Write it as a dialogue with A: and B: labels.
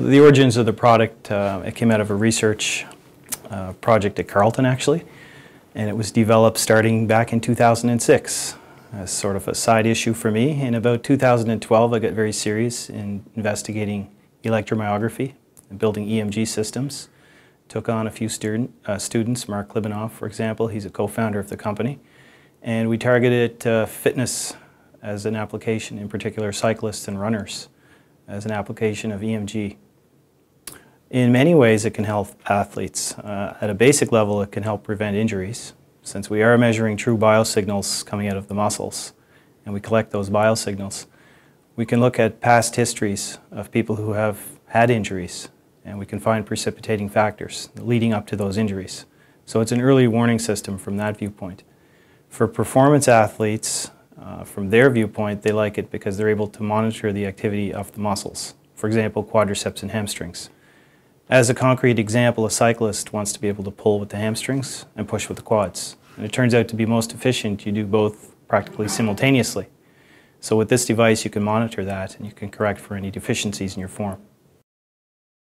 A: The origins of the product, uh, it came out of a research uh, project at Carleton actually, and it was developed starting back in 2006 as sort of a side issue for me. In about 2012, I got very serious in investigating electromyography and building EMG systems. Took on a few student, uh, students, Mark Klibanoff, for example, he's a co-founder of the company, and we targeted uh, fitness as an application, in particular cyclists and runners, as an application of EMG in many ways, it can help athletes. Uh, at a basic level, it can help prevent injuries, since we are measuring true biosignals coming out of the muscles, and we collect those biosignals. We can look at past histories of people who have had injuries, and we can find precipitating factors leading up to those injuries. So it's an early warning system from that viewpoint. For performance athletes, uh, from their viewpoint, they like it because they're able to monitor the activity of the muscles, for example, quadriceps and hamstrings. As a concrete example, a cyclist wants to be able to pull with the hamstrings and push with the quads. And it turns out to be most efficient, you do both practically simultaneously. So with this device, you can monitor that and you can correct for any deficiencies in your form.